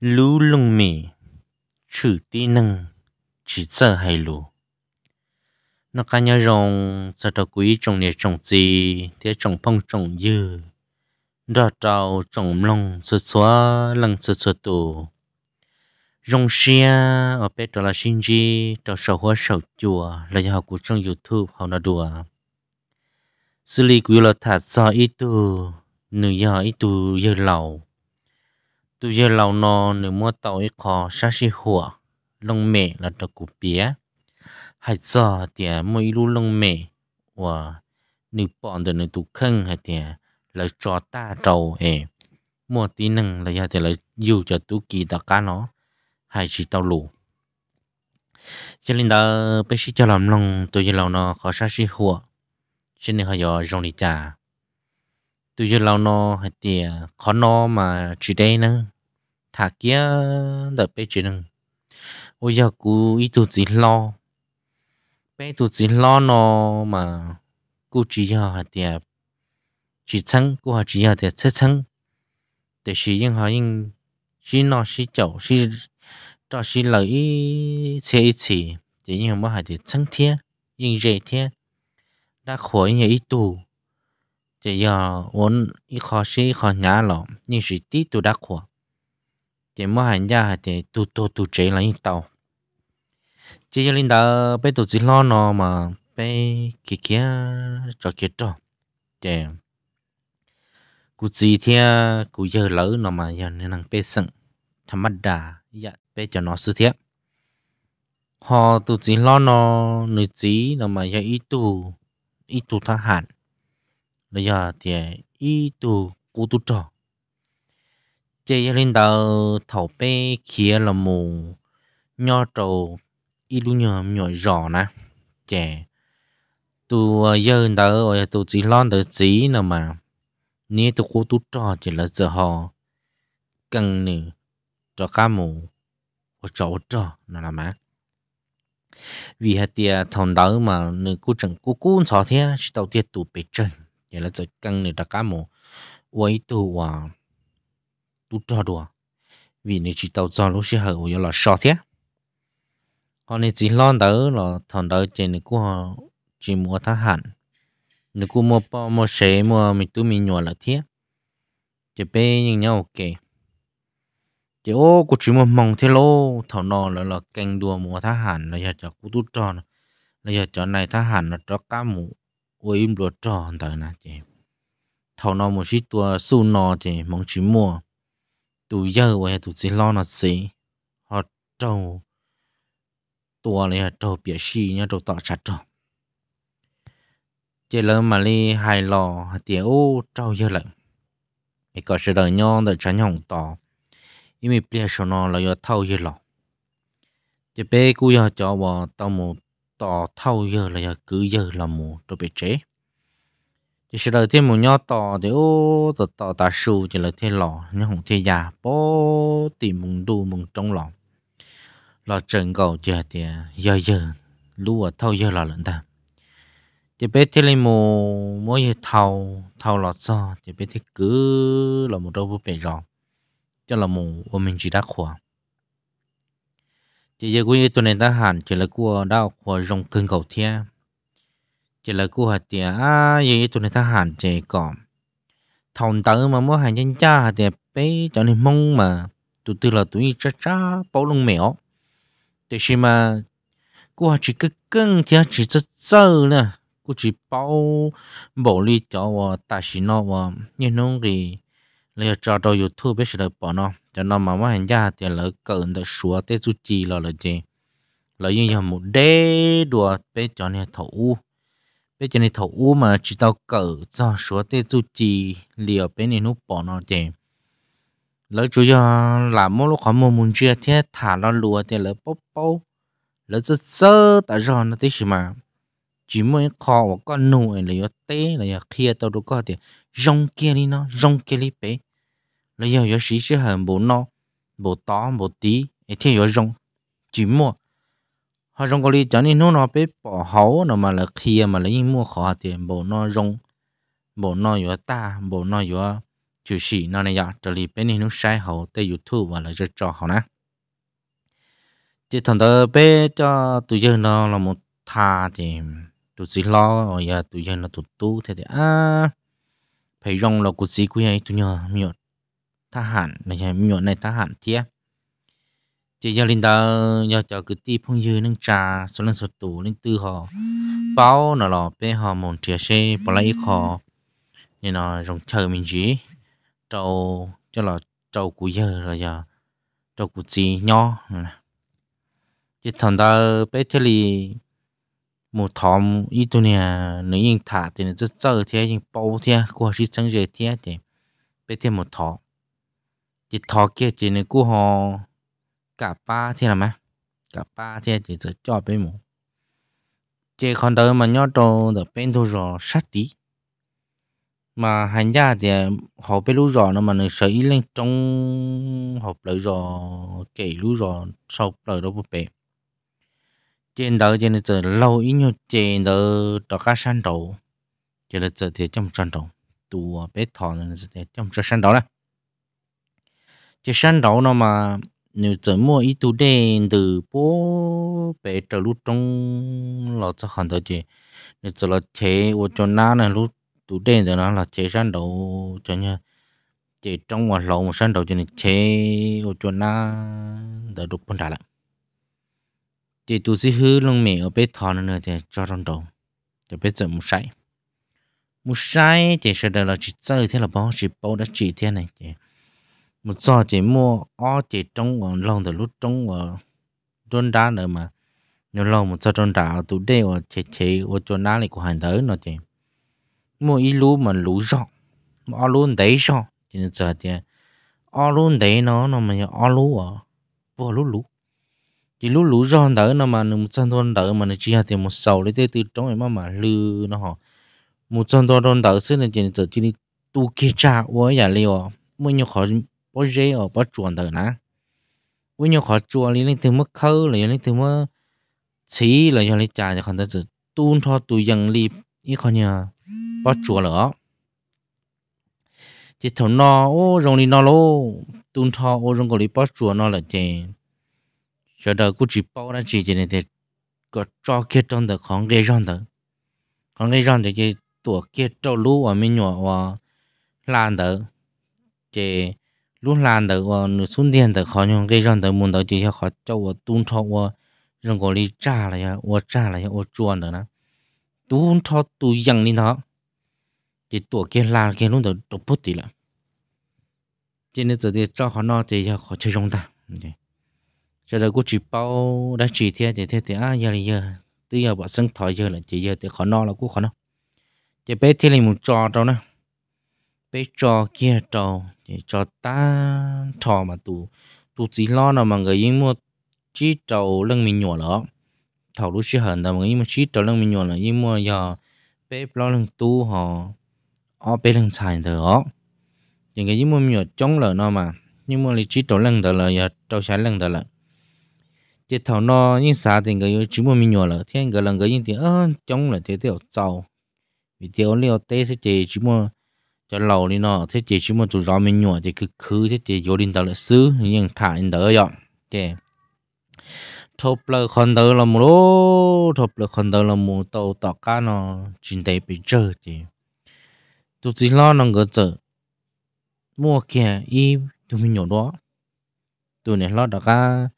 lú lung mì chữ tí năng chỉ sợ hay lú nó cá nhau rong sợ đầu quý trồng nè trồng gì thế trồng phong trồng dư đỏ trào trồng lông xóa xóa lăng xóa xóa tù rong xia ở bên đó là sinh chi đó sầu hoa sầu chùa là nhà học của trong youtube họ là đùa xử lý quý là thả do ít tu nữ do ít tu giờ lầu tu giờ lau no nếu mua tàu ấy khó sa si hùa lông mẹ là đồ cụ bía hay giờ thì mỗi lúc lông mẹ và nếu bọn được nếu tu khăn hay thì là cho ta trâu ấy mua tí năng là thì là yêu cho tu kỳ ta cá nó hay chỉ tàu lù cho nên đó bây giờ cho làm lòng tôi giờ lau nó khó sa si hùa cho nên họ giờ rong đi trà tôi giờ lâu nó hay thì à, khó nó mà chỉ đây nữa thà kia đợi bé chỉ nữa ôi giờ cú ít tụt gì lo bé tụt gì lo nó mà cú chỉ giờ hay thì à, chỉ chăng cú họ chỉ giờ thì chết chăng để sử dụng họ những chỉ nó sử chậu sử cho sử lợi chế chỉ chỉ những mà hay thì chăng thiệt nhưng dễ thiệt đã khỏi những ít tù chỉ giờ vốn ít khó xí khó nhả lọ nhưng chỉ tí tụ đắc của chỉ mua hàng ra thì tụ tụ tụ chế là những tàu chỉ giờ linh đạo bây tụ chỉ lo nó mà bây kia kia cho kia cho chỉ cụ gì thì cụ giờ lỡ nó mà giờ nên năng bây sưng tham mắt đà giờ bây cho nó sư thiếp họ tụ chỉ lo nó người chỉ nó mà giờ ít tụ ít tụ thăng hạn lý do thì ý tu cụ tu trò chế gia linh đạo thầu bê kia là mù nho trầu ý lu nhỏ nhỏ rõ nè chế tu giờ đạo rồi tu chỉ lon tới chỉ nè mà nếu tu cụ tu cho chỉ là giờ họ cần nè cho cá mù của chỗ cho, nè là má vì hạt tiền ờ, thằng đó mà nữ cô chẳng cô cô sợ thế đầu tiên tụ bị chân giờ là giờ căng nữa ta cá mồ quay tu à tu cho đùa vì nếu chỉ tàu giò lúc xưa hở giờ là sọ thế họ nên chỉ lo đỡ là thằng đỡ trên này của chỉ mua thằng hẳn nếu cũng mua bao mua xe mua mình tu mình nhỏ là thế chỉ bé nhưng nhau ok chỉ ô cô chỉ mua mong thế lô thằng nọ là là canh đùa mua thằng hẳn là giờ cho cô tu cho là giờ cho này thằng hẳn là cho cá mù 我一路找到那些，头脑么是多手脑的，忙去摸，都有我也都在拉那些，好找，多了找别事，人找大啥找，这人嘛哩还老点哦找一人，一个是人娘的陈永道，因为别说那了要讨一老，这边古要叫我到么。tỏ thâu giờ là cứ giờ là mù tôi bị chế chỉ sẽ đợi thêm một nho tỏ thì ô tỏ tỏ tả sù chỉ là thêm lò nhưng không thêm già bố tìm mùng đu mùng trong lò lò trần cầu chờ thì giờ giờ lúa ở thâu giờ là lận ta chỉ biết thế lên mù mỗi giờ thâu thâu lọt so chỉ biết thế cứ là một đâu bố bị lò cho là mù ôm mình chỉ đã khoảng chỉ giờ quý tuần này ta hẳn chỉ là của đau của rồng cưng cầu thiên chỉ là của hạt tiền à giờ tuần này ta hẳn chỉ còn thòng tử mà mua hàng nhân cha hạt tiền bé cho nên mong mà tụi tư là tụi cha cha bao lông mèo để khi mà của chỉ cứ cưng thì chỉ rất sơ nè của chỉ bao bỏ đi cho và ta chỉ nó và như nông thì lấy cho đầu youtube biết sẽ được bỏ nó cho nó mà mà hành gia thì lỡ cỡ được số tê chú chi là là gì lỡ như là một đế đùa bé cho này thủ bé cho này thủ mà chỉ tao cỡ cho số tê chú chi liệu bé này nó bỏ nó gì lỡ chủ yếu là mỗi lúc họ mua muốn chia thế thả nó lùa thì lỡ bốc bốc lỡ rất sơ tại rồi nó tới gì mà chỉ mới khó và con nuôi là yếu tế là khi kia tao đâu có thì rong kia đi nó rong kia đi bé lo, 了要有时是很无脑、无大、无低，一天要用寂寞。họ trong cái cho nên nó nó bé bỏ hấu nó mà là khi mà lấy mua khó tiền bộ nó rong bộ nó yếu ta bộ nó yếu chủ sĩ nó này giờ trở lại bên này nó sai hậu tới youtube và là rất trò họ nè chỉ thằng đó bé cho tụi dân nó là một thà thì tụi sĩ lo rồi giờ tụi dân là tụi tu thế thì à phải rong là của gì của ai tụi nhờ miệt ta hạn này chạy nhuận này ta hạn thiê chỉ giờ linh ta giờ cho cứ ti phong dư nâng trà số lần số tủ linh tư họ bao nó lò bé họ mòn chia xe bỏ lại họ nên nó rồng chờ mình gì trâu cho là trâu của giờ là giờ trâu của gì nho chỉ thằng ta bé thế li một ít tu nè nếu nhìn thả thì nó rất sợ thế nhưng bao thế qua chỉ chẳng dễ thế thì bé chỉ thọ kia chỉ nên cú họ cả ba thế là má cả ba thế chỉ sẽ cho bên một chỉ còn tới mà nhớ đồ được bên thu rồi sát tí mà hành gia thì họ bên lũ rồi nó mà nó sợ trong hộp lợi rồi kể lũ rồi sau lợi đó bố bè trên đó trên giờ lâu ý nhau trên đó đó cá san đầu trên đó giờ thì trong san đầu tù bé thọ nên là trong san đầu đó chỉ sáng đấu nó mà nếu giờ mua ít tu đen từ bố bé trở lúc trong lọ cho hẳn thôi chị nếu giờ là chế của cho nào này lúc tu đen rồi nó là chế săn đấu cho nha chế trong ngoài lọ một săn đấu cho nên chế của cho nào đã được phân đại lại chị tu sĩ hư lông mẹ ở bên thọ nữa thì cho trong đầu thì bây giờ một sai một sai thì sẽ là chỉ chơi thế là bao chỉ bao đã chỉ thế này chị một giờ chỉ mua ó chỉ trong ở lòng từ lúc trong ở trôn đá nữa mà nhiều lòng một giờ trôn đá tụ đê ở chế chế ở trôn đá này của hành thớ nó chỉ mua ít lú mà lú rõ mà ó luôn đấy rõ chỉ nên giờ thì ó luôn đấy nó nó mà ó lú ở à? bùa lú lú chỉ lú lú rõ đỡ nó mà một giờ trôn đỡ mà nó chỉ là thì một sầu lấy từ trong ấy mà mà lư nó họ một giờ trôn đỡ xưa này chỉ là giờ chỉ đi tu kia cha ủa giả liều à? mua nhiều khó bỏ rễ ở bỏ chuồn từ nè u nhau khó chuồn lý lên từ mất khâu là lên từ mất chỉ là do lý trà cho con ta từ tuôn thọ tù dân lý ý con nhờ bỏ chuồn lỡ chỉ thầu no ô rồng lý no lô tuôn thọ ô rồng có lý bỏ chuồn no là chè giờ đời cũng chỉ bao ra chỉ chỉ này thì có cho kia trong đời khó gây rong được, khó gây rong được cái tuổi kia trâu lúa và mình nhỏ và lan đời chè lúc làm được và nửa xuống tiền được khó nhung cái rằng tới muốn tới chỉ khó cho và tuôn cho và rằng có đi trả lại ya và trả lại ya và được nè tuôn cho tu dặn đi nó chỉ tổ kia là kia luôn được đột bút tí là chỉ nên giờ thì cho họ nó thì ya khó chơi trong ta giờ đây cô chỉ bao đã chỉ thế thì thế thì à giờ này giờ từ giờ bỏ sân thỏi giờ là chỉ giờ thì khó nó là cô khó nó chỉ biết thì là một trò đâu nè bé trò kia trò trò ta trò mà tụ tụ chỉ lo nào mà người yên mua chỉ trò lưng mình nhỏ lắm thầu lúc chỉ hận là mà yên mua chỉ trò lưng mình nhỏ là yên mua giờ bé lo lưng tu họ ở bé lưng xài thở những cái yên mua nhỏ trống lợ nào mà nhưng mua lý chỉ trò lưng thở là giờ trò xài lưng thở là chỉ thầu nó như xả thì người chỉ mua mình nhỏ là thiên người lần người yên thì ơ trống là thế thì ở vì thế ở liều tê sẽ chỉ chỉ mua cho lâu đi nó thế chỉ chỉ một chủ gió mình nhỏ thì cứ cứ thế chỉ vô đình tàu lại xứ nhưng thả đình tàu rồi thế thộp là con tàu là một lô thộp là con tàu là một tàu tàu cá nó chín tay bị chơi thì tụi chỉ lo nó ngỡ chở mua kia y tụi mình nhỏ đó tụi này lo đó cá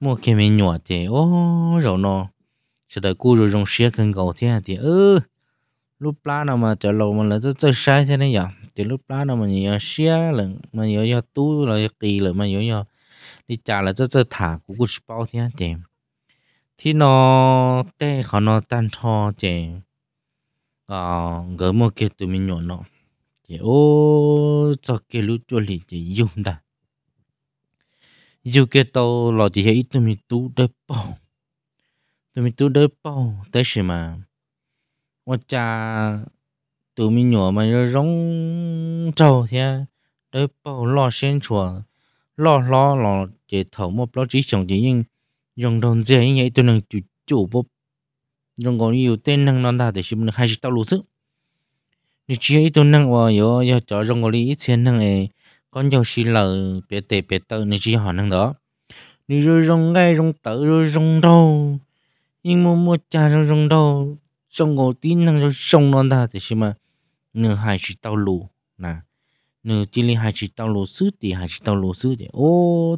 mua kia mình nhỏ thì ô rồi nó sẽ đợi cú rồi rong xe cần cầu thế thì à ơ ừ lúc lá nào mà chợ lầu mà là rất rất sai thế này nhở thì lúc lá nào mà nhớ xe là mà nhớ nhớ tu là kỳ là mà nhớ nhớ đi trả là rất rất thả của cuộc bao thế chị thì nó tê họ nó tan thò chị à gỡ một cái tụi mình nhọn nó chị ô cho cái lúc cho lì chị dùng đã dù cái tàu là chị hãy tụi mình tu đỡ bao tụi mình tu đỡ bao thế mà 我家 tụi mình nhỏ mà nó rong trâu thế đấy bao lo sen chùa lo lo lo chỉ thầu một lo chỉ chồng chỉ nhưng dòng đồng dễ như vậy tôi năng chủ chủ bộ dòng còn nhiều tên năng non ta để xem được hai chữ tao lú sức như chỉ ấy tôi năng vào yo yo cho dòng còn lý tiền năng ấy con dòng xí lờ bé tệ bé tơ như chỉ họ năng đó như rồi dòng ngay dòng tớ rồi dòng đâu nhưng mà mua cha rồi dòng đâu sông ngô tí năng cho sông nó ta thì xem mà nửa hai chỉ tao lù nè nửa chỉ li hai chỉ tao lù sứ thì hai chỉ tao lù sứ thì ô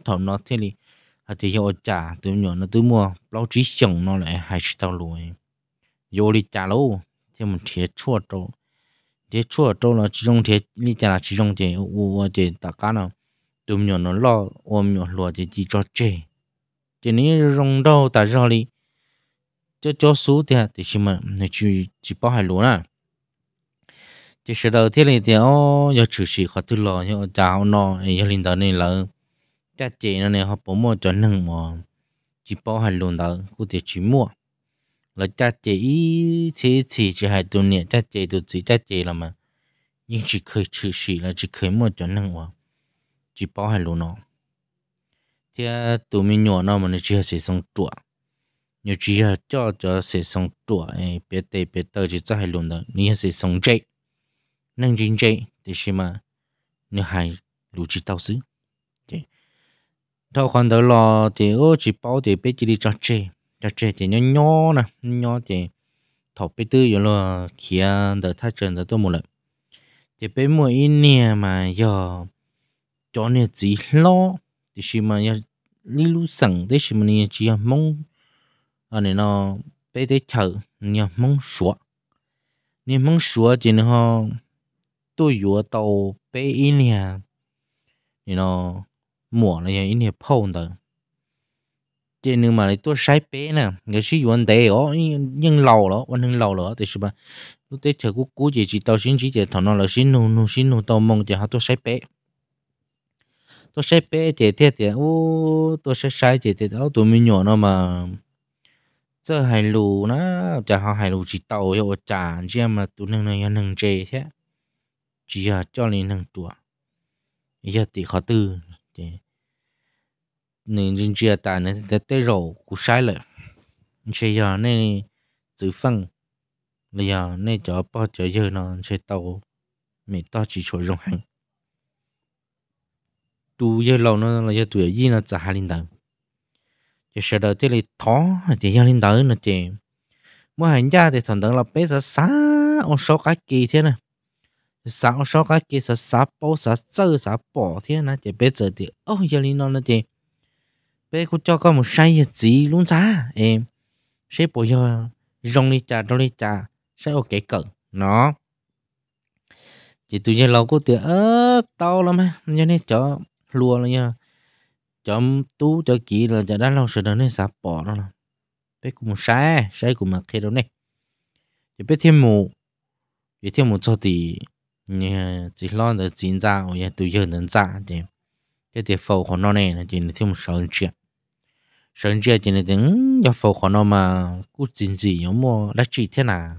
thảo nó thế li hai thì hiệu trả từ nhỏ nó từ mua lâu chỉ sông nó lại hai chỉ tao lù ấy vô li trả lâu thì mình thiệt chua trâu thiệt chua trâu là chỉ trong thiệt li trả là chỉ trong thiệt ô thì tất cả nào từ nhỏ nó lo ôm nhỏ lùa thì chỉ cho chơi thì nếu rong đâu tại sao li 这教书的这些么，你去去包海螺呢？这石头这里的哦，要出去好多了，要找呢，要领导你了，这这呢好不么转能么？chỉ bảo hành luôn đó cụ thể chỉ mua là cha chị ý thế chỉ hai tuần nè cha chị tụi chị cha chị là mà nhưng chỉ khởi trừ sĩ là chỉ khởi mua cho năng quá chỉ bảo hành luôn nó thì tụi mình nhỏ nó mà nó chỉ hay sẽ xong chuột nhiều chỉ là cho cho sẽ sống tuổi bé tê bé tơ chỉ cho hai luôn đó nhiều sẽ sống chạy nâng chính chạy thì xem mà nhiều hai lũ chỉ tao xứ thao khoản đó lo thì ô chỉ bảo thì bé chỉ đi cho chơi cho chơi thì nhỏ nhỏ nè nhỏ thì thọ bé tư rồi lo kia đỡ thay trần đỡ tôi một lần thì bé mua ít nè mà giờ cho nè chỉ lo thì xem mà giờ lý lũ sẵn thì xem mà nè chỉ mong ở ờ, nên nó bé thế chờ nhờ mong sủa nên mong sủa chỉ nó ho tôi vừa tàu bé in nhà nên nó mùa này in nhà phong đó chỉ nên mà tôi sai bé nè người sử dụng để ó nhưng lâu đó vẫn nhưng lâu đó thì sao mà lúc tết chờ cú cú chỉ chỉ tàu xin chỉ chỉ thằng nó là xin nô nô xin nô tàu mong chỉ họ tôi sai bé tôi sẽ bé chị thế thì ô tôi sẽ sai chị thế đó tụi mình nhỏ nó mà 这海路呢，这好海路去到要站这嘛，都能能要能这些，只要叫你能做，也得好得对。nên trên chia ta nên ta tới rổ của sai lệ chế giờ nên tự phân bây giờ nên cho bao giờ giờ nó sẽ tàu mẹ to chỉ chỗ rộng hành tu giờ lâu nó là giờ tuổi gì nó trả hai linh đồng chỉ sợ đời tí lì thó chỉ giao linh tới nữa chị mua hàng gia thì thằng đỡ là bé sẽ xá ông số cái kỳ thế nè, xá ông số cái kỳ sẽ xá bố xá sơ xá bỏ thế này chỉ bé giờ thì ô giao lên nó nữa chị bé cũng cho con một say gì luôn giá em sẽ bỏ giờ rong đi trà rong đi trà sẽ ok cẩn nó chỉ tự nhiên lâu cô tự ớ tao lắm á cho nên cho lùa luôn nha chấm tú cho chị là chả đã lâu sợ đó nên sạp bỏ đó là bé cũng sai sai cũng mặc khi đâu này chỉ biết thêm một chỉ thêm một cho thì nhà chỉ lo được chín ra ở nhà tự nhiên đến ra thì cái thì phẫu của nó này là chỉ thêm một sáu triệu sáu triệu chỉ là tiếng do phẫu của nó mà cứ chín gì nhớ mua đã chỉ thế nào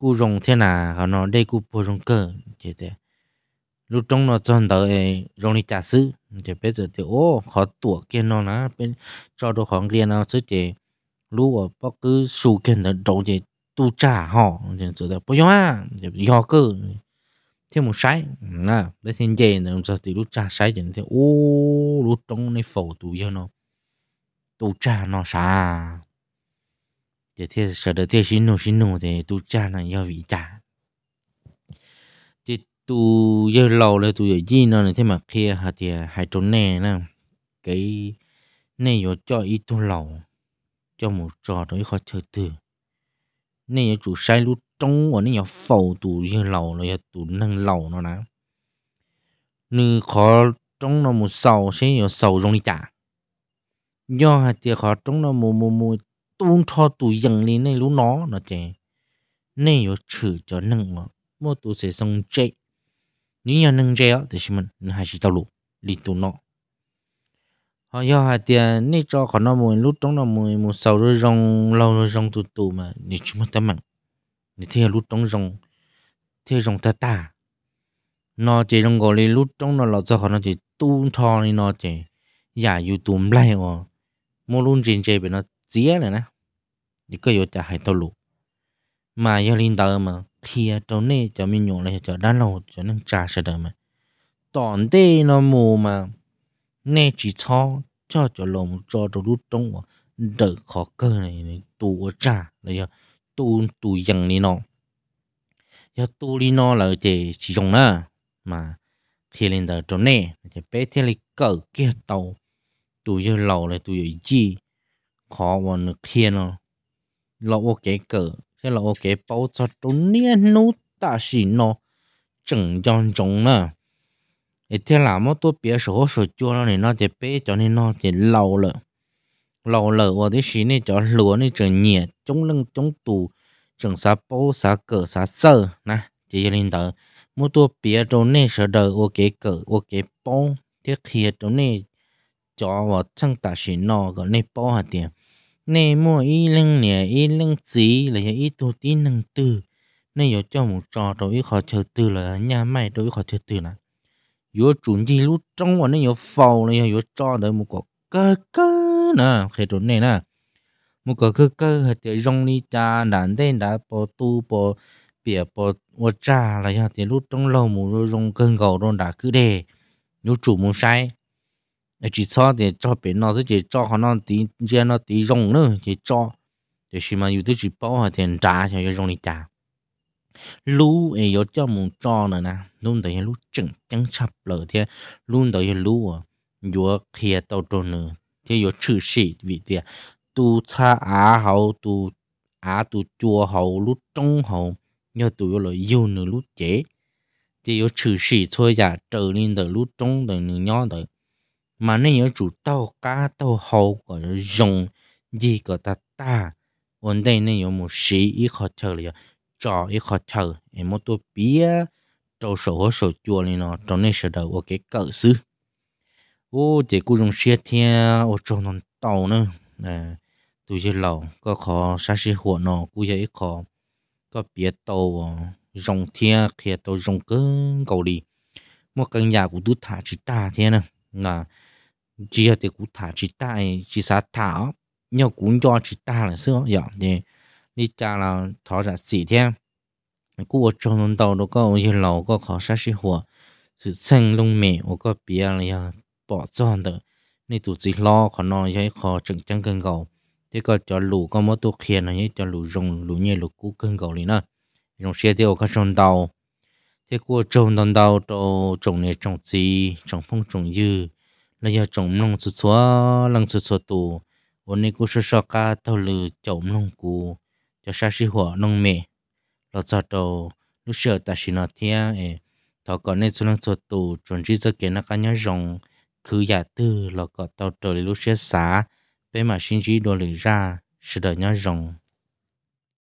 cứ dùng thế nào nó đây cứ bổ sung cơ chỉ thế lúc trong nó chọn tới rong đi trả sư thì bây giờ thì ô khó tủa kia nó nè bên cho đồ khó kia nó chứ thì lúc ở bắc cứ sù kia nó đổ thì tu trả họ thì giờ là bao nhiêu à thì họ thêm một sái nè để thêm dây nó giờ thì lúc trả sái thì thì ô lúc trong này phổ tu yêu nó tu trả nó xa thì thế sợ được thế xin nô xin nô thì tu trả nó yêu vị trả tu giờ lâu rồi tu giờ gì nó này thế mà kia hạt thì hai trốn nè nè cái này giờ cho ít tu lâu cho một trò đó khó chơi từ này giờ chủ sai lúc trong và này giờ phẩu tu giờ lâu rồi tu năng lâu nó nè nữ khó trong nó một sầu sẽ giờ sầu trong đi trả do hạt thì khó trong nó một một một tuôn cho tu dần lên này lúc nó nó chè này giờ chữ cho năng mà mua tu sẽ xong chạy 你要能这样，但是们你还是道路里头闹。họ do hai tiền nên cho họ nó mùi lúc trong nó mùi một sầu rồi rong lâu rồi rong tụ tụ mà nè chỉ mất tấm mạng nè theo lúc trong rong theo rong ta ta nó chỉ rong gọi lên lúc trong nó là cho họ nó chỉ tu thò nên nó chỉ giả lại mà mua luôn trên chơi bị nó chia này nè thì cứ vô ta hai mà do linh tờ mà khi cháu này cháu mình nhổ lại cháu đã lâu cháu nên trả sẽ được mà tòn tê nó mù mà nè chỉ cho cho cháu lòng cho cháu đút trong mà đỡ khó cơ này, này tù trả là giờ tù tù dần đi nó giờ tù đi nó là chỉ chỉ dùng nữa mà khi lên tới chỗ này thì bé thì lấy cỡ kia tàu tù giờ lâu là tù giờ chi khó mà nó kia nó lâu cái cỡ thế là ok bao cho trốn nia nô ta xì nó chẳng chọn chọn nữa thì thế là mà tôi biết số số chua nó nó chỉ bé cho nên nó chỉ lâu lợ lâu lợ và cái xí này cho lúa này chẳng nhẹ chống lưng chống tù chẳng sa bao sa cỡ sa sơ nè chỉ lên tới mua tôi biết chỗ này sợ đời ok cỡ ok bao thiết kia chỗ này cho vào chẳng ta xì nó gọi này bao hạt tiền nè mua y lưng nè y lưng gì là y tu tí nâng tư nè yo cho một trò rồi y khó chờ tư là nhà mày rồi y khó chờ tư là yo chuẩn gì lúc trong và nè yo phàu là yo cho đợi một cọc cơ cơ nè khi rồi nè nè một cọc cơ cơ hạt thì rong đi cha đàn tên đã bỏ tu bỏ bìa bỏ ô cha là hạt thì lúc trong lâu một rồi rong cơn gầu rồi đã cứ đề yo chủ một sai chỉ cho thì cho bé nó chỉ cho họ nó tí cho nó tí rong nữa chỉ cho thì khi mà yêu thích chỉ bảo họ thì trả cho yêu rong đi trả lú ấy yêu cho muốn cho nữa nè luôn tới lú chừng chẳng chập lỡ thì luôn tới lú à yêu kia tàu trôn nữa thì yêu chữ sĩ vì thế tu cha á hậu tu á tu chùa hậu lú trung hậu nhờ tụi yêu là yêu nữa lú chế thì yêu chữ sĩ thôi giả trở nên tới lú trung tới nữa nhỏ tới mà nên yếu chủ tàu cá tàu hậu của dùng gì của ta ta vấn đề nên yếu một sĩ ý khó thở liền trò ý khó thở em một tôi bia trâu sổ hồ sổ chua này nó trong này sửa đầu cái cỡ xứ ô chỉ cô dùng xe thiên, ô trâu non tàu nữa à tôi chỉ lầu có khó xa xí hồ nó cô dễ khó có bia tàu dùng ờ, thiên, kia tàu dùng cứng cầu đi một căn nhà của tôi thả chỉ ta thiên nè là chỉ là để cụ thả chỉ ta chỉ sa thả nhau cũng cho chỉ ta là sao vậy thì đi cha là thọ ra gì thế cụ ở trong đầu nó có một lầu có khó sát sĩ hòa sự sinh lông mẹ ở có bia là bỏ tròn được nên tụi chỉ lo khó nói cho khó chừng chân cân cầu thế có cho lũ có mỗi tụi khiên là như cho lũ rồng lũ như lũ cú cân cầu này nữa rồng xe thì ở có trong đầu thế cụ trong đầu đầu trồng này trồng gì trồng phong trồng dư là do trồng nông sụt xóa lăng sụt xóa tù vốn nên cũng sơ sơ cá tàu lử trồng nông cụ cho sa sĩ hoa nông mẹ lọt cho tàu lúc sợ ta sĩ nó thiên ấy thọ có nên xuống lăng sụt tù chuẩn chỉ cho kiến là cá nhớ rồng cứ giả tư là có tàu trời lúc sợ xá bên mà sinh chỉ đồ lử ra sự đời nhớ rồng